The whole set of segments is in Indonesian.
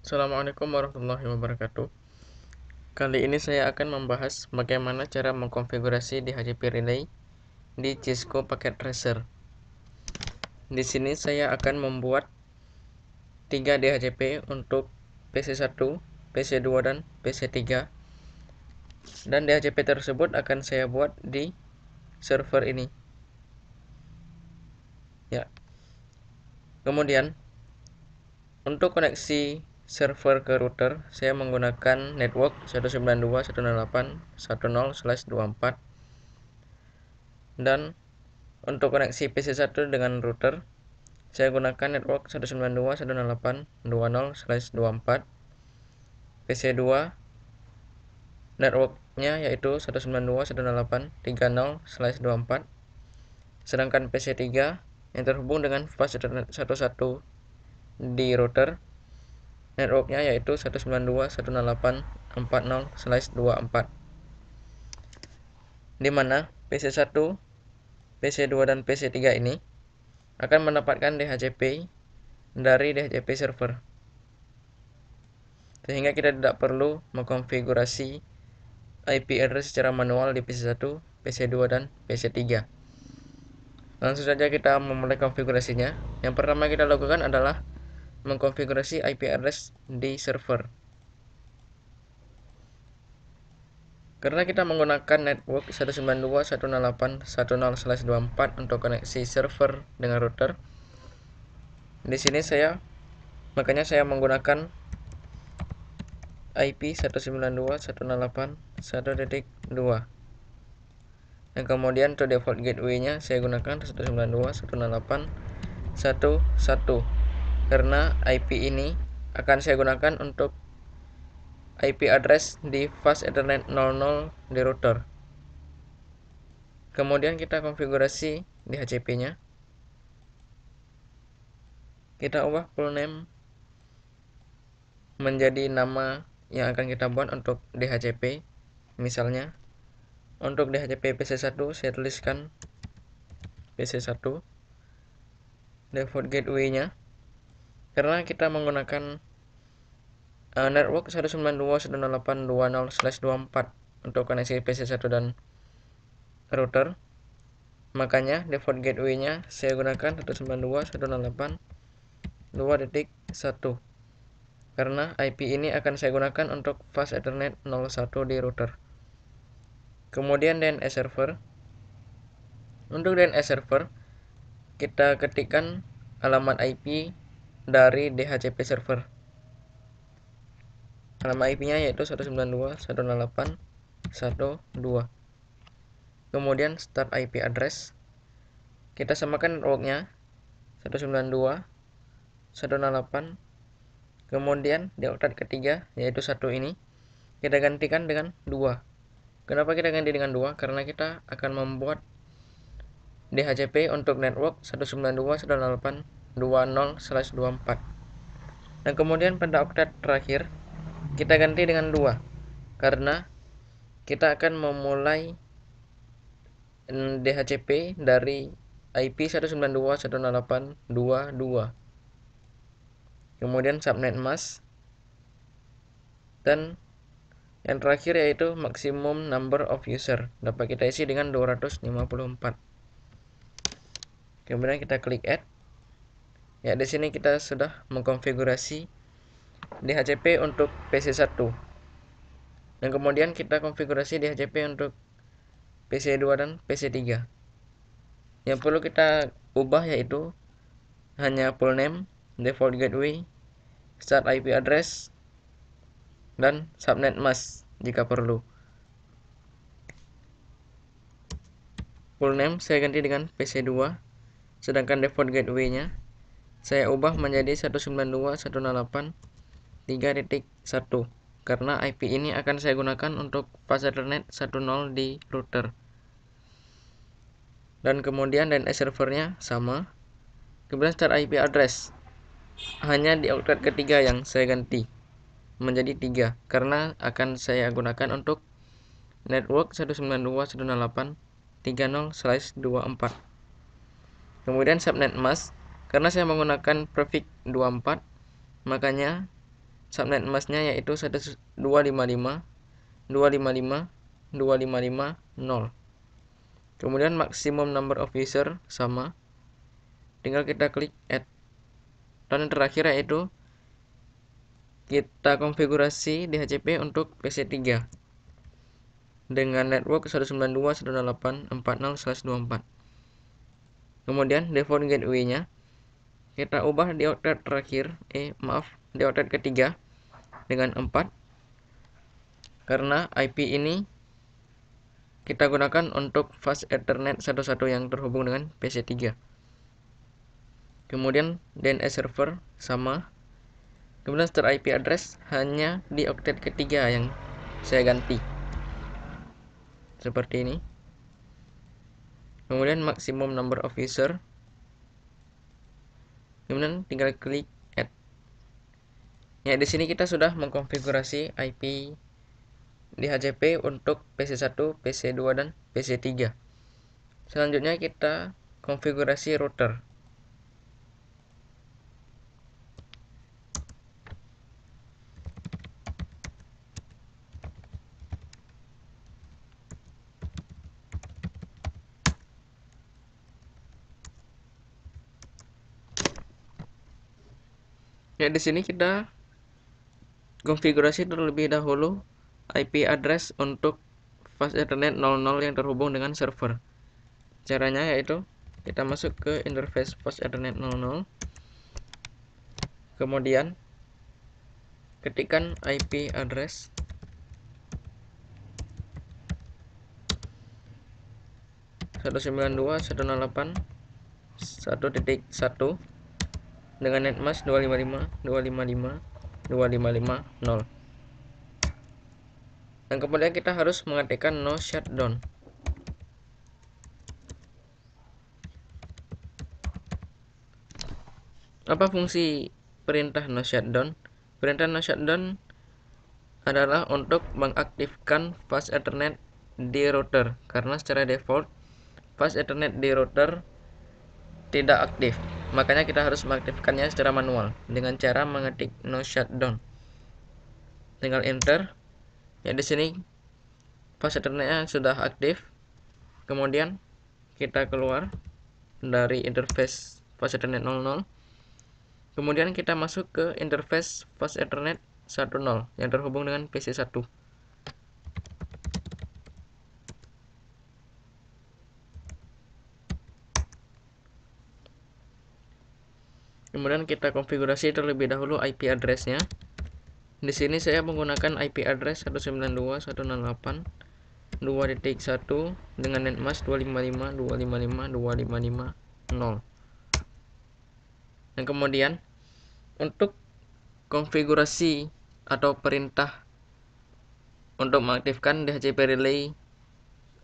Assalamualaikum warahmatullahi wabarakatuh Kali ini saya akan membahas bagaimana cara mengkonfigurasi DHCP Relay di Cisco Packet Tracer Di sini saya akan membuat 3 DHCP untuk PC1, PC2, dan PC3 dan DHCP tersebut akan saya buat di server ini ya kemudian untuk koneksi server ke router, saya menggunakan network 192.168.10/24 dan untuk koneksi PC1 dengan router, saya gunakan network 192.168.20/24 PC2 networknya yaitu 192.168.30/24 sedangkan PC3 yang terhubung dengan flash 11 di router networknya yaitu 192.168.40/24 di mana PC1, PC2 dan PC3 ini akan mendapatkan DHCP dari DHCP server sehingga kita tidak perlu mengkonfigurasi IP address secara manual di PC1, PC2 dan PC3 langsung saja kita memulai konfigurasinya yang pertama kita lakukan adalah mengkonfigurasi IP address di server. Karena kita menggunakan network 192.168.10/24 untuk koneksi server dengan router, di sini saya makanya saya menggunakan IP 192.168.1.2 dan kemudian untuk default gateway-nya saya gunakan 192.168.1.1 karena IP ini akan saya gunakan untuk IP address di fast ethernet 00 di router kemudian kita konfigurasi di HCP nya kita ubah full name menjadi nama yang akan kita buat untuk DHCP misalnya untuk DHCP PC1 saya tuliskan PC1 default gateway nya karena kita menggunakan uh, network 192.168.20/24 untuk koneksi PC1 dan router makanya default gateway nya saya gunakan 192.168.2.1 karena IP ini akan saya gunakan untuk fast ethernet 01 di router kemudian DNS server untuk DNS server kita ketikkan alamat IP dari DHCP server nama IP-nya yaitu 192.168.1.2 kemudian start IP address kita samakan networknya 192 168 kemudian di oktat ketiga yaitu satu ini kita gantikan dengan dua kenapa kita ganti dengan dua karena kita akan membuat DHCP untuk network 192 20/24 dan nah, kemudian pada oktet terakhir kita ganti dengan 2 karena kita akan memulai DHCP dari IP 192.168.22 kemudian subnet mask dan yang terakhir yaitu maksimum number of user dapat kita isi dengan 254 kemudian kita klik add Ya, di sini kita sudah mengkonfigurasi DHCP untuk PC1. Dan kemudian kita konfigurasi DHCP untuk PC2 dan PC3. Yang perlu kita ubah yaitu hanya full name, default gateway, start IP address, dan subnet mask jika perlu. Full name saya ganti dengan PC2, sedangkan default gateway-nya saya ubah menjadi 192.168.3.1 karena IP ini akan saya gunakan untuk pas Ethernet 10 di router dan kemudian DNS servernya sama kemudian start IP address hanya di octet ketiga yang saya ganti menjadi 3 karena akan saya gunakan untuk network 192.168.30/24 kemudian subnet mask karena saya menggunakan prefix 24, makanya subnet emasnya yaitu 255 255 255 0. Kemudian maksimum number of user sama. Tinggal kita klik add. Dan yang terakhir yaitu kita konfigurasi DHCP untuk PC3 dengan network 192.168.40.24 Kemudian default gateway-nya kita ubah di outlet terakhir eh maaf di outlet ketiga dengan 4 karena IP ini kita gunakan untuk fast ethernet satu-satu yang terhubung dengan PC3 kemudian DNS server sama kemudian store IP address hanya di octet ketiga yang saya ganti seperti ini kemudian maksimum number of user kemudian tinggal klik add ya di sini kita sudah mengkonfigurasi IP di HCP untuk PC1, PC2 dan PC3 selanjutnya kita konfigurasi router di sini kita konfigurasi terlebih dahulu IP address untuk fast ethernet 00 yang terhubung dengan server. Caranya yaitu kita masuk ke interface fast ethernet 00. Kemudian ketikkan IP address satu sembilan dua satu delapan satu titik satu dengan netmask 255 255 255 0 dan kemudian kita harus mengatakan no shutdown apa fungsi perintah no shutdown perintah no shutdown adalah untuk mengaktifkan fast ethernet di router karena secara default fast ethernet di router tidak aktif Makanya kita harus mengaktifkannya secara manual dengan cara mengetik no shutdown. Tinggal enter. Ya di sini fast internetnya sudah aktif. Kemudian kita keluar dari interface fast ethernet 00. Kemudian kita masuk ke interface fast ethernet 10 yang terhubung dengan PC1. kemudian kita konfigurasi terlebih dahulu IP addressnya di sini saya menggunakan IP address 192.168.2.1 dengan netmask 255.255.255.0 dan kemudian untuk konfigurasi atau perintah untuk mengaktifkan DHCP relay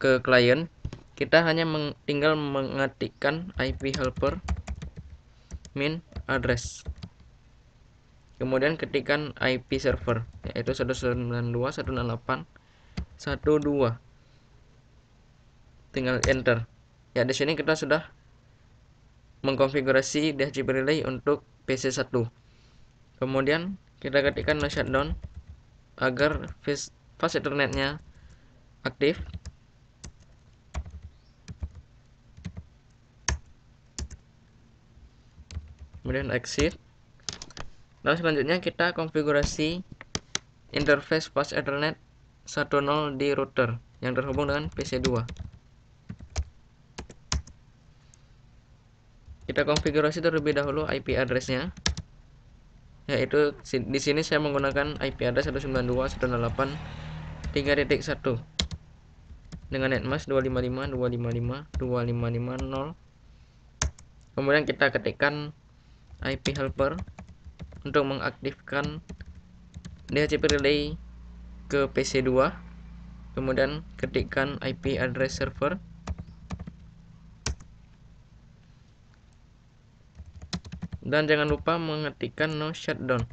ke klien kita hanya tinggal mengetikkan IP helper admin address kemudian ketikan IP server yaitu 192.168.12 tinggal enter ya di sini kita sudah mengkonfigurasi DHCP relay untuk PC1 kemudian kita ketikkan no shutdown agar fast ethernetnya aktif kemudian exit lalu selanjutnya kita konfigurasi interface pas ethernet 10 di router yang terhubung dengan PC2 kita konfigurasi terlebih dahulu IP addressnya yaitu di sini saya menggunakan IP address 192.168.3.1 dengan netmask 255 255 255 0 kemudian kita ketikkan IP helper untuk mengaktifkan DHCP relay ke PC2 kemudian ketikkan IP address server dan jangan lupa mengetikkan no shutdown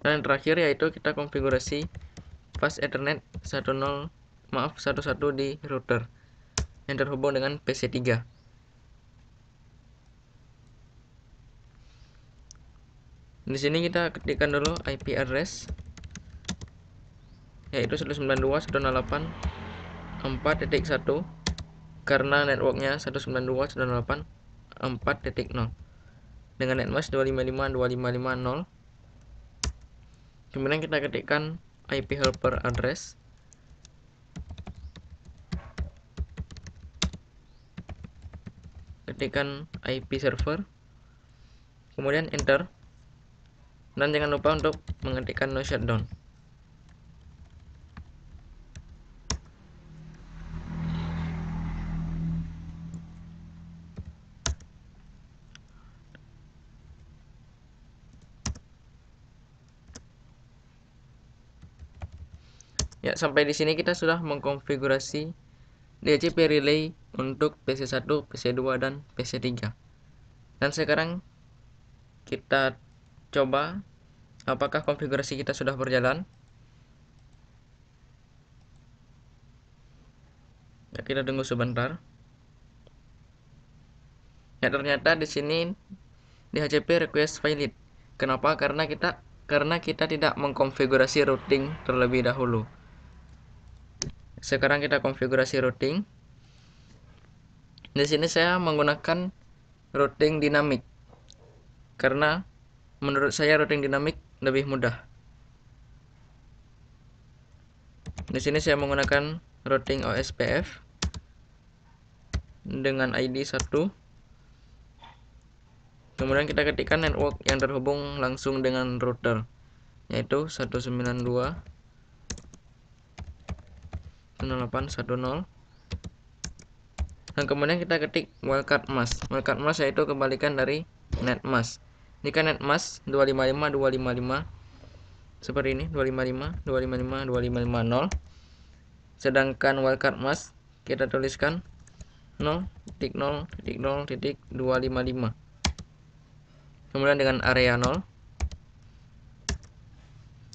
dan yang terakhir yaitu kita konfigurasi fast ethernet 10 maaf satu-satu di router yang terhubung dengan PC3 di sini kita ketikkan dulu IP address yaitu 192.168.4.1 karena networknya 192.168.4.0 dengan netmask 255.255.0 kemudian kita ketikkan IP helper address ketikkan IP server kemudian enter dan jangan lupa untuk mengetikkan no shutdown Ya, sampai di sini kita sudah mengkonfigurasi DHCP relay untuk PC1, PC2, dan PC3 dan sekarang kita coba apakah konfigurasi kita sudah berjalan ya kita tunggu sebentar ya ternyata di sini DHCP request valid kenapa karena kita karena kita tidak mengkonfigurasi routing terlebih dahulu sekarang kita konfigurasi routing di sini saya menggunakan routing dinamik karena menurut saya routing dinamik lebih mudah di sini saya menggunakan routing OSPF dengan ID 1 kemudian kita ketikkan network yang terhubung langsung dengan router yaitu 192 0810 dan kemudian kita ketik wildcard mask wildcard mask yaitu kebalikan dari net mask ini kan net mask 255 255 seperti ini 255 255 255 0 sedangkan wildcard mask kita tuliskan 0 titik 0 titik 0 titik 255 kemudian dengan area 0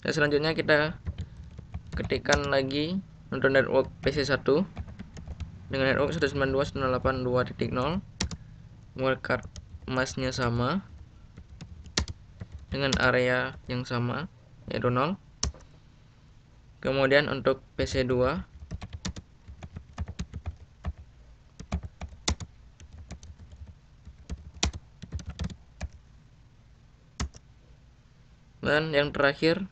dan selanjutnya kita ketikkan lagi untuk network PC1 dengan network 192.182.0 wildcard emasnya sama dengan area yang sama yaitu 0 kemudian untuk PC2 dan yang terakhir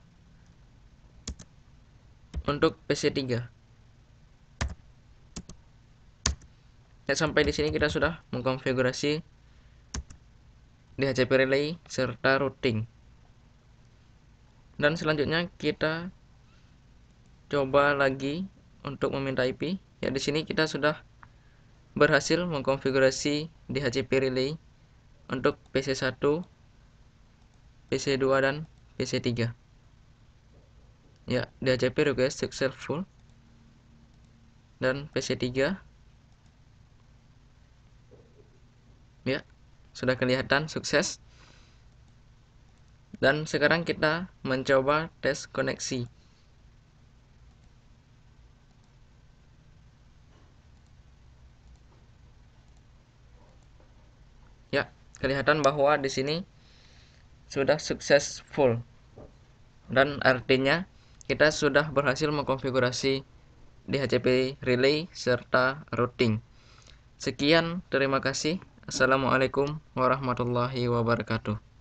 untuk PC3 dan sampai di sini kita sudah mengkonfigurasi DHCP relay serta routing dan selanjutnya kita coba lagi untuk meminta IP ya di sini kita sudah berhasil mengkonfigurasi DHCP relay untuk PC1 PC2 dan PC3 ya DHCP request successful dan PC3 ya sudah kelihatan sukses dan sekarang kita mencoba tes koneksi ya kelihatan bahwa di sini sudah successful dan artinya kita sudah berhasil mengkonfigurasi DHCP relay serta routing. Sekian, terima kasih. Assalamualaikum warahmatullahi wabarakatuh.